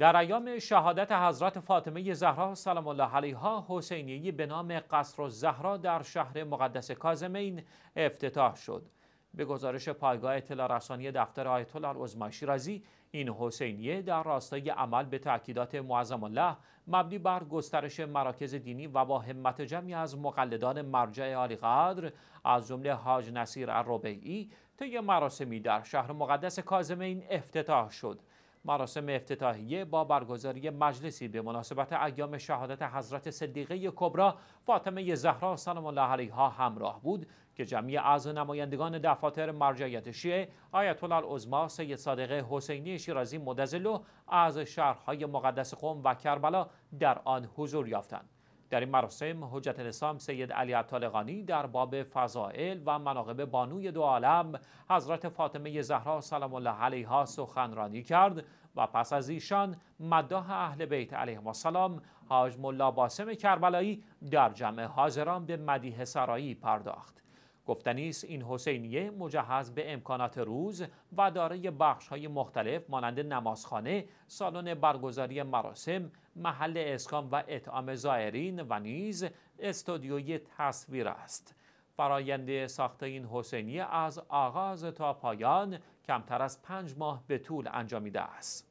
در ایام شهادت حضرت فاطمه زهرا سلام الله علیها حسینیه به نام قصر زهرا در شهر مقدس کازمین افتتاح شد. به گزارش پایگاه اطلاع رسانی دفتر آیت الله العظما شیرازی این حسینیه در راستای عمل به تاکیدات معظم الله مبنی بر گسترش مراکز دینی و با همت جمعی از مقلدان مرجع عالی قدر از جمله حاج نصیر الربیعی طی مراسمی در شهر مقدس کازمین افتتاح شد. مراسم افتتاحیه با برگزاری مجلسی به مناسبت ایام شهادت حضرت صدیقه کبرا فاطمه زهرا سلام الله علیها همراه بود که جمعی از نمایندگان دفاتر مرجعیت شیعه آیت الله العظما سید صادق حسینی شیرازی مدظله از شهرهای مقدس قم و کربلا در آن حضور یافتند در این مراسم حجت الاسلام سید علی عطالقانی در باب فضائل و مناقب بانوی دو عالم حضرت فاطمه زهرا سلام الله علیها سخنرانی کرد و پس از ایشان مداح اهل بیت علیهم السلام حاج ملا باسم کربلایی در جمع حاضران به مدیح سرایی پرداخت گفتنی است این حسینیه مجهز به امکانات روز و دارای بخش های مختلف مانند نمازخانه، سالن برگزاری مراسم، محل اسکان و اطعام زائرین و نیز استودیوی تصویر است. فرایند ساخت این حسینیه از آغاز تا پایان کمتر از پنج ماه به طول انجامیده است.